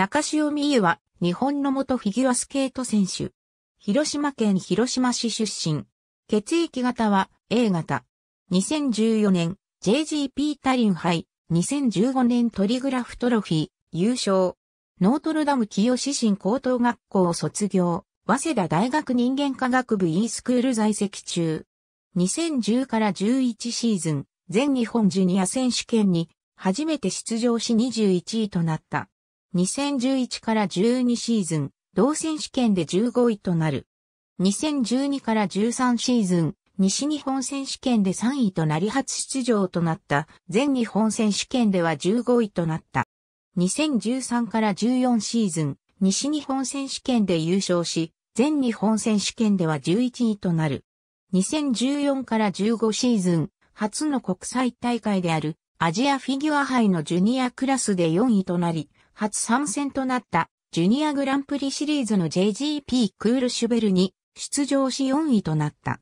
中潮美優は日本の元フィギュアスケート選手。広島県広島市出身。血液型は A 型。2014年 JGP タリン杯。2015年トリグラフトロフィー優勝。ノートルダム清志新高等学校を卒業。早稲田大学人間科学部 E スクール在籍中。2010から11シーズン、全日本ジュニア選手権に初めて出場し21位となった。2011から12シーズン、同選手権で15位となる。2012から13シーズン、西日本選手権で3位となり初出場となった全日本選手権では15位となった。2013から14シーズン、西日本選手権で優勝し、全日本選手権では11位となる。2014から15シーズン、初の国際大会であるアジアフィギュア杯のジュニアクラスで4位となり、初参戦となったジュニアグランプリシリーズの JGP クールシュベルに出場し4位となった。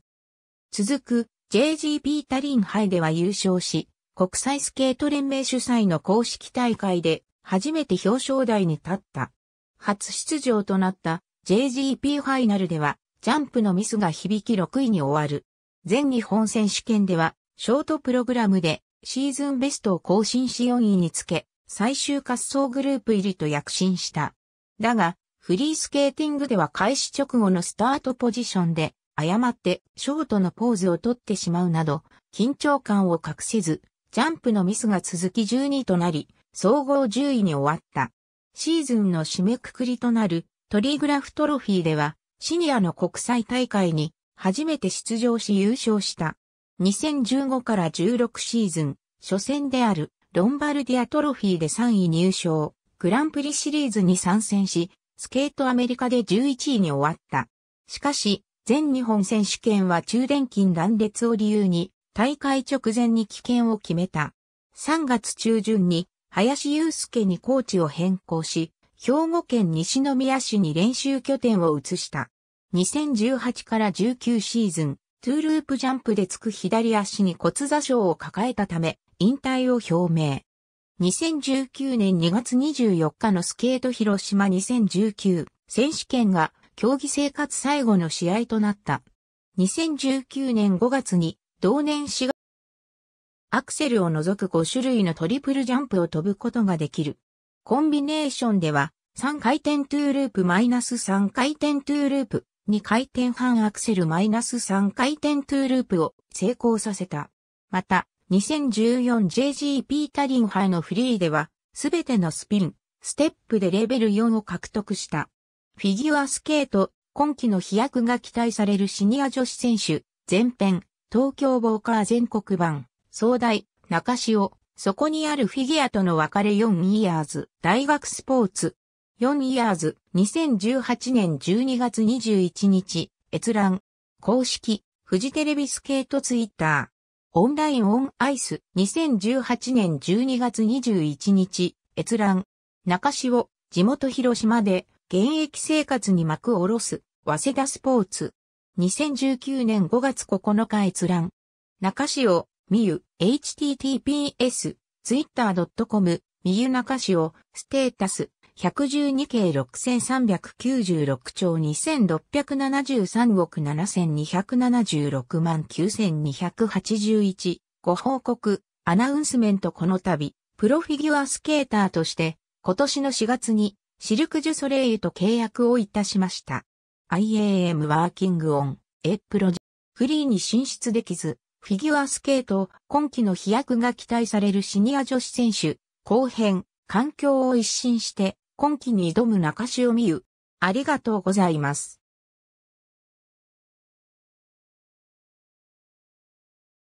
続く JGP タリンハイでは優勝し、国際スケート連盟主催の公式大会で初めて表彰台に立った。初出場となった JGP ファイナルではジャンプのミスが響き6位に終わる。全日本選手権ではショートプログラムでシーズンベストを更新し4位につけ、最終滑走グループ入りと躍進した。だが、フリースケーティングでは開始直後のスタートポジションで、誤ってショートのポーズをとってしまうなど、緊張感を隠せず、ジャンプのミスが続き12位となり、総合10位に終わった。シーズンの締めくくりとなるトリグラフトロフィーでは、シニアの国際大会に初めて出場し優勝した。2015から16シーズン、初戦であるロンバルディアトロフィーで3位入賞、グランプリシリーズに参戦し、スケートアメリカで11位に終わった。しかし、全日本選手権は中電筋断裂を理由に、大会直前に棄権を決めた。3月中旬に、林祐介にコーチを変更し、兵庫県西宮市に練習拠点を移した。2018から19シーズン、トゥーループジャンプでつく左足に骨座症を抱えたため、引退を表明。2019年2月24日のスケート広島2019選手権が競技生活最後の試合となった。2019年5月に同年4月アクセルを除く5種類のトリプルジャンプを飛ぶことができる。コンビネーションでは3回転トゥーループマイナス3回転トゥーループ2回転半アクセルマイナス3回転トゥーループを成功させた。また、2014JGP タリンハイのフリーでは、すべてのスピン、ステップでレベル4を獲得した。フィギュアスケート、今季の飛躍が期待されるシニア女子選手、前編、東京ボーカー全国版、総大、中潮、そこにあるフィギュアとの別れ4イヤーズ、大学スポーツ、4イヤーズ、2018年12月21日、閲覧、公式、フジテレビスケートツイッター。オンラインオンアイス2018年12月21日、閲覧。中潮、地元広島で現役生活に幕を下ろす、早稲田スポーツ。2019年5月9日閲覧。中潮、みゆ、https、twitter.com、みゆ中潮、ステータス。112系6396兆2673億7276万9281ご報告、アナウンスメントこの度、プロフィギュアスケーターとして、今年の4月に、シルク・ジュ・ソレイユと契約をいたしました。IAM ワーキング・オン、A プロジェフリーに進出できず、フィギュアスケート、今季の飛躍が期待されるシニア女子選手、後編、環境を一新して、今期に挑む中潮美優。ありがとうございます。